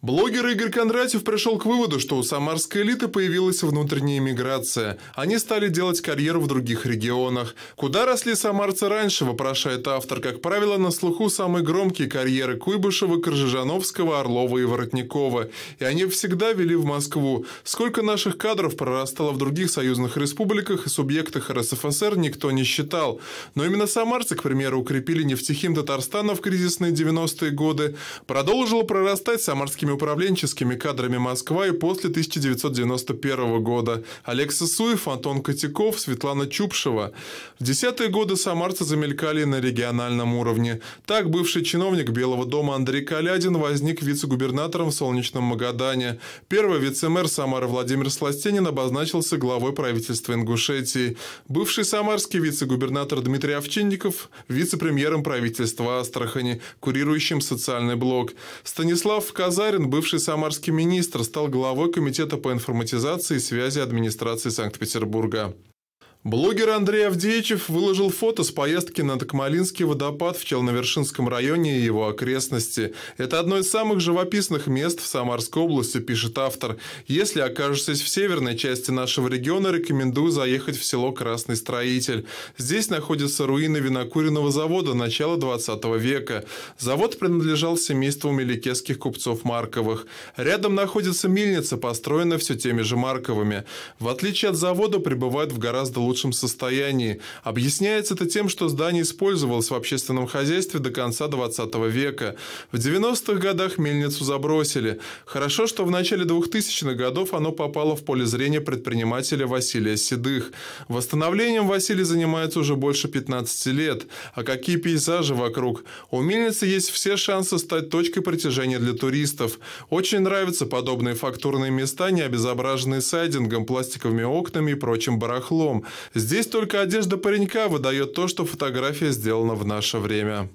Блогер Игорь Кондратьев пришел к выводу, что у самарской элиты появилась внутренняя миграция. Они стали делать карьеру в других регионах. Куда росли самарцы раньше, вопрошает автор, как правило, на слуху самые громкие карьеры Куйбышева, Коржижановского, Орлова и Воротникова. И они всегда вели в Москву. Сколько наших кадров прорастало в других союзных республиках и субъектах РСФСР никто не считал. Но именно самарцы, к примеру, укрепили нефтехим Татарстана в кризисные 90-е годы. Продолжило прорастать Самарский высшими управленческими кадрами Москвы и после 1991 года. Олег Сысуев, Антон Котяков, Светлана Чупшева. В десятые годы самарцы замелькали на региональном уровне. Так бывший чиновник Белого дома Андрей Калядин возник вице-губернатором в Солнечном Магадане. Первый вице-мэр Самары Владимир Сластенин обозначился главой правительства Ингушетии. Бывший самарский вице-губернатор Дмитрий Овчинников – вице-премьером правительства Астрахани, курирующим социальный блок. Станислав Казарь Гагарин, бывший самарский министр, стал главой Комитета по информатизации и связи администрации Санкт-Петербурга. Блогер Андрей Авдеичев выложил фото с поездки на Токмалинский водопад в Челновершинском районе и его окрестности. Это одно из самых живописных мест в Самарской области, пишет автор. Если окажетесь в северной части нашего региона, рекомендую заехать в село Красный Строитель. Здесь находятся руины винокуренного завода начала 20 века. Завод принадлежал семейству меликесских купцов Марковых. Рядом находится мельница, построена все теми же Марковыми. В отличие от завода, пребывает в гораздо лучшем состоянии. Объясняется это тем, что здание использовалось в общественном хозяйстве до конца 20 века. В 90-х годах мельницу забросили. Хорошо, что в начале 2000-х годов оно попало в поле зрения предпринимателя Василия Седых. Восстановлением Василий занимается уже больше 15 лет. А какие пейзажи вокруг? У мельницы есть все шансы стать точкой притяжения для туристов. Очень нравятся подобные фактурные места, не обезображенные сайдингом, пластиковыми окнами и прочим барахлом. Здесь только одежда паренька выдает то, что фотография сделана в наше время.